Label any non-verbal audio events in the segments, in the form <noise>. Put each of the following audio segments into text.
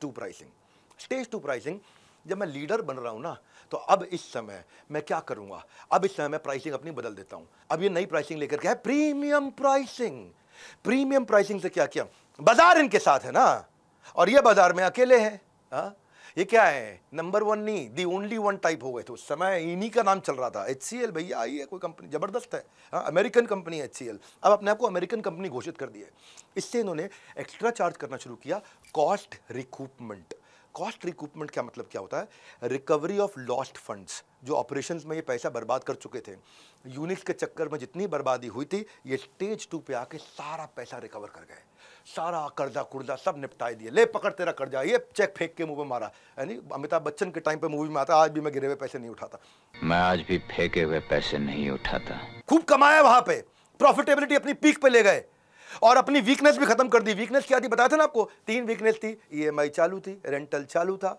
To pricing stage two pricing जब मैं leader बन रहा हूँ ना तो अब इस समय मैं क्या करूँगा अब इस समय मैं प्राइसिंग अपनी बदल देता हूँ अब ये नई प्राइसिंग लेकर क्या है प्रीमियम प्राइसिंग प्रीमियम प्राइसिंग से क्या किया बाजार इनके साथ है ना और ये बाजार में अकेले हैं हाँ ये क्या है नंबर वन नहीं दी ओनली वन टाइप हो गए थे उस समय इन्हीं का नाम चल रहा था एच भैया आई है कोई कंपनी ज़बरदस्त है हाँ अमेरिकन कंपनी है एच अब अपने आप को अमेरिकन कंपनी घोषित कर दी है इससे इन्होंने एक्स्ट्रा चार्ज करना शुरू किया कॉस्ट रिकूपमेंट कॉस्ट रिकूपमेंट का मतलब क्या होता है रिकवरी ऑफ लॉस्ट फंड्स जो ऑपरेशन में ये पैसा बर्बाद कर चुके थे यूनिट्स के चक्कर में जितनी बर्बादी हुई थी ये स्टेज टू पे आके सारा पैसा रिकवर कर गए सारा कर्जा कुर्जा सब निपटाए दिए ले पकड़ तेरा कर्जा ये चेक फेंक के मुंह में मारा यानी अमिताभ बच्चन के टाइम पे मूवी में आता आज भी मैं गिरे हुए पैसे नहीं उठाता मैं आज भी फेंके हुए पैसे नहीं उठाता खूब कमाया वहां पे प्रॉफिटेबिलिटी अपनी पीक पे ले गए और अपनी वीकनेस भी खत्म कर दी वीकनेस क्या थी बताया था ना आपको तीन वीकनेस थी ई e चालू थी रेंटल चालू था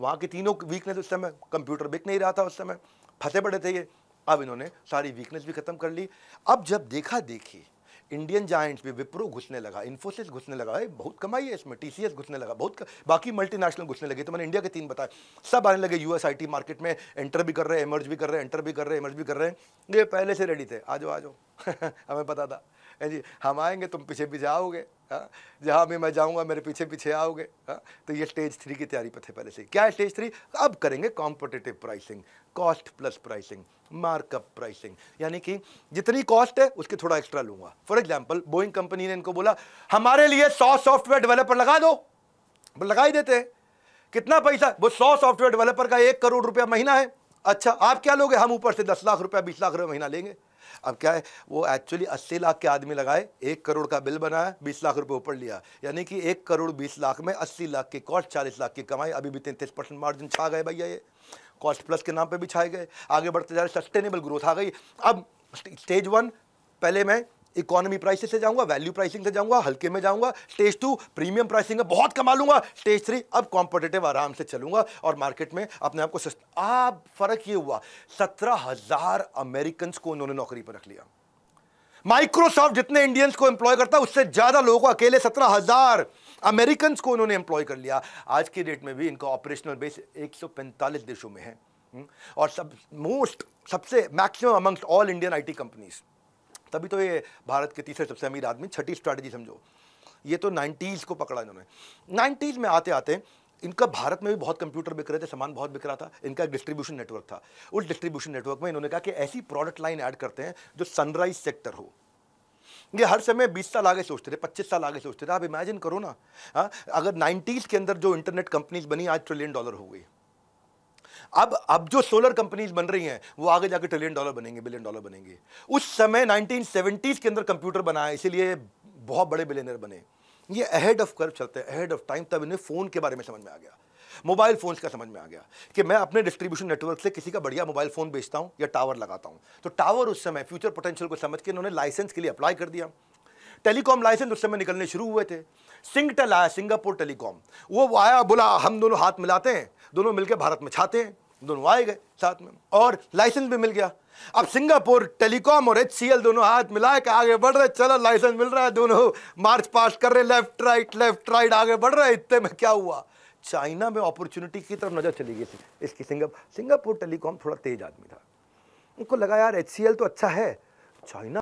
वहाँ की तीनों वीकनेस उस समय कंप्यूटर बिक नहीं रहा था उस समय फंसे पड़े थे ये अब इन्होंने सारी वीकनेस भी खत्म कर ली अब जब देखा देखी इंडियन जाइंट्स भी विप्रो घुसने लगा इन्फोसिस घुसने लगा है बहुत कमाई है इसमें टीसीएस घुसने लगा बहुत क... बाकी मल्टीनेशनल घुसने लगे तो मैंने इंडिया के तीन बताए सब आने लगे यूएसआईटी मार्केट में एंटर भी कर रहे हैं एमर्ज भी कर रहे हैं एंटर भी कर रहे हैं एमर्ज भी कर रहे हैं ये पहले से रेडी थे आ जाओ आ जाओ <laughs> हमें पता था जी हम आएंगे तुम पीछे पीछे आओगे हाँ? जहाँ भी मैं जाऊँगा मेरे पीछे पीछे आओगे हाँ? तो ये स्टेज थ्री की तैयारी पर थे पहले से क्या है स्टेज थ्री अब करेंगे competitive pricing cost plus pricing markup pricing यानी कि जितनी कॉस्ट है उसके थोड़ा एक्स्ट्रा लूंगा फॉर एग्जाम्पल बोइंग कंपनी ने इनको बोला हमारे लिए सौ सॉफ्टवेयर डेवलपर लगा दो लगा ही देते हैं कितना पैसा वो सौ सॉफ्टवेयर डेवलपर का एक करोड़ रुपया महीना है अच्छा आप क्या लोगे हम ऊपर से दस लाख रुपया बीस लाख रुपया महीना लेंगे अब क्या है वो एक्चुअली अस्सी लाख के आदमी लगाए एक करोड़ का बिल बनाया बीस लाख रुपये ऊपर लिया यानी कि एक करोड़ बीस लाख में अस्सी लाख की कॉस्ट चालीस लाख की कमाई अभी भी तैंतीस परसेंट मार्जिन छा गए भैया ये कॉस्ट प्लस के नाम पर भी छाए गए आगे बढ़ते जा रहे सस्टेनेबल ग्रोथ आ गई अब स्टेज वन पहले मैं इकोनॉमी प्राइसिस से जाऊंगा वैल्यू प्राइसिंग से जाऊंगा हल्के में जाऊंगा स्टेज टू प्रीमियम प्राइसिंग में बहुत कमा लूंगा स्टेज थ्री अब कॉम्पिटेटिव आराम से चलूंगा और मार्केट में अपने आप को आप फर्क ये हुआ सत्रह हजार अमेरिकन को उन्होंने नौकरी पर रख लिया माइक्रोसॉफ्ट जितने इंडियंस को एम्प्लॉय करता है उससे ज्यादा लोगों को अकेले सत्रह हजार अमेरिकन को उन्होंने एम्प्लॉय कर लिया आज की डेट में भी इनका ऑपरेशनल बेस एक देशों में है हम्म, और सब मोस्ट सबसे maximum amongst all Indian IT companies तभी तो ये भारत के तीसरे सबसे अमीर आदमी छठी स्ट्रैटेजी समझो ये तो नाइन्टीज़ को पकड़ा इन्होंने नाइन्टीज़ में आते आते इनका भारत में भी बहुत कंप्यूटर बिक रहे थे सामान बहुत बिक रहा था इनका एक डिस्ट्रीब्यूशन नेटवर्क था उस डिस्ट्रीब्यूशन नेटवर्क में इन्होंने कहा कि ऐसी प्रोडक्ट लाइन ऐड करते हैं जो सनराइज सेक्टर हो ये हर समय 20 साल आगे सोचते थे 25 साल आगे सोचते थे आप इमेजिन करो ना हा? अगर 90s के अंदर जो इंटरनेट कंपनीज बनी आज ट्रिलियन डॉलर हो गई अब अब जो सोलर कंपनीज बन रही हैं वो आगे जाके ट्रिलियन डॉलर बनेंगे बिलियन डॉलर बनेंगे उस समय नाइनटीन के अंदर कंप्यूटर बनाया इसीलिए बहुत बड़े बिलियनर बने ये अहेड ऑफ कर्व चलते हैं अहेड ऑफ टाइम तब इन्हें फ़ोन के बारे में समझ में आ गया मोबाइल फ़ोन्स का समझ में आ गया कि मैं अपने डिस्ट्रीब्यूशन नेटवर्क से किसी का बढ़िया मोबाइल फ़ोन बेचता हूँ या टावर लगाता हूँ तो टावर उस समय फ्यूचर पोटेंशियल को समझ के इन्होंने लाइसेंस के लिए अप्लाई कर दिया टेलीकॉम लाइसेंस उस समय निकलने शुरू हुए थे सिंगटल आया सिंगापुर टेलीकॉम वो आया बोला हम दोनों हाथ मिलाते हैं दोनों मिलकर भारत में छाते हैं दोनों आए गए साथ में और लाइसेंस भी मिल गया अब सिंगापुर टेलीकॉम और एच दोनों हाथ मिला के आगे बढ़ रहे चलो लाइसेंस मिल रहा है दोनों मार्च पास कर रहे लेफ्ट राइट लेफ्ट राइट आगे बढ़ रहे इतने में क्या हुआ चाइना में अपॉर्चुनिटी की तरफ नज़र चली गई थी इसकी सिंगापुर सिंगापुर टेलीकॉम थोड़ा तेज आदमी था उनको लगा यार एच तो अच्छा है चाइना